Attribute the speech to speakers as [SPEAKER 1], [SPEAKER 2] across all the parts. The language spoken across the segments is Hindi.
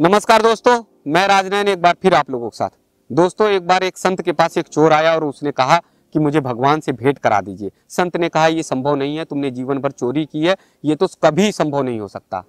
[SPEAKER 1] नमस्कार दोस्तों मैं राजनैन एक बार फिर आप लोगों के साथ दोस्तों एक बार एक संत के पास एक चोर आया और उसने कहा कि मुझे भगवान से भेंट करा दीजिए संत ने कहा यह संभव नहीं है तुमने जीवन भर चोरी की है ये तो कभी संभव नहीं हो सकता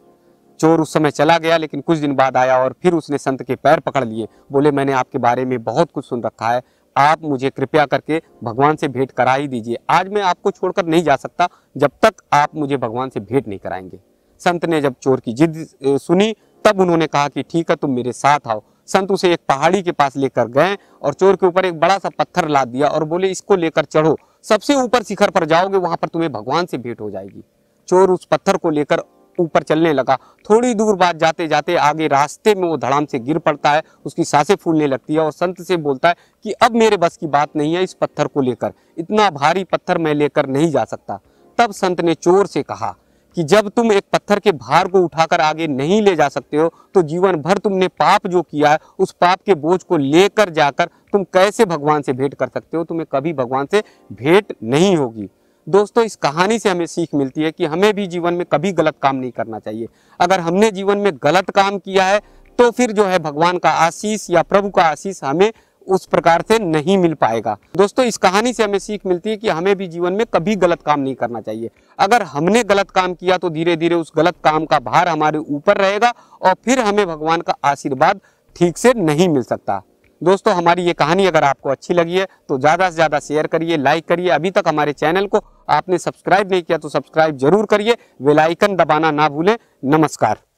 [SPEAKER 1] चोर उस समय चला गया लेकिन कुछ दिन बाद आया और फिर उसने संत के पैर पकड़ लिए बोले मैंने आपके बारे में बहुत कुछ सुन रखा है आप मुझे कृपया करके भगवान से भेंट करा ही दीजिए आज मैं आपको छोड़कर नहीं जा सकता जब तक आप मुझे भगवान से भेंट नहीं कराएंगे संत ने जब चोर की जिद सुनी तब उन्होंने कहा कि ठीक है तुम मेरे साथ आओ संत उसे एक पहाड़ी के पास लेकर गए और चोर के ऊपर एक बड़ा सा पत्थर ला दिया और बोले इसको लेकर चढ़ो सबसे ऊपर शिखर पर जाओगे वहां पर तुम्हें भगवान से भेंट हो जाएगी चोर उस पत्थर को लेकर ऊपर चलने लगा थोड़ी दूर बाद जाते जाते आगे रास्ते में वो धड़ाम से गिर पड़ता है उसकी सांसें फूलने लगती है और संत से बोलता है कि अब मेरे बस की बात नहीं है इस पत्थर को लेकर इतना भारी पत्थर मैं लेकर नहीं जा सकता तब संत ने चोर से कहा कि जब तुम एक पत्थर के भार को उठाकर आगे नहीं ले जा सकते हो तो जीवन भर तुमने पाप जो किया है उस पाप के बोझ को लेकर जाकर तुम कैसे भगवान से भेंट कर सकते हो तुम्हें कभी भगवान से भेंट नहीं होगी दोस्तों इस कहानी से हमें सीख मिलती है कि हमें भी जीवन में कभी गलत काम नहीं करना चाहिए अगर हमने जीवन में गलत काम किया है तो फिर जो है भगवान का आशीष या प्रभु का आशीष हमें उस प्रकार से नहीं मिल पाएगा दोस्तों इस कहानी से हमें सीख मिलती है कि हमें भी जीवन में कभी गलत काम नहीं करना चाहिए अगर हमने गलत काम किया तो धीरे धीरे उस गलत काम का भार हमारे ऊपर रहेगा और फिर हमें भगवान का आशीर्वाद ठीक से नहीं मिल सकता दोस्तों हमारी ये कहानी अगर आपको अच्छी लगी है तो ज़्यादा से ज़्यादा शेयर करिए लाइक करिए अभी तक हमारे चैनल को आपने सब्सक्राइब नहीं किया तो सब्सक्राइब जरूर करिए वेलाइकन दबाना ना भूलें नमस्कार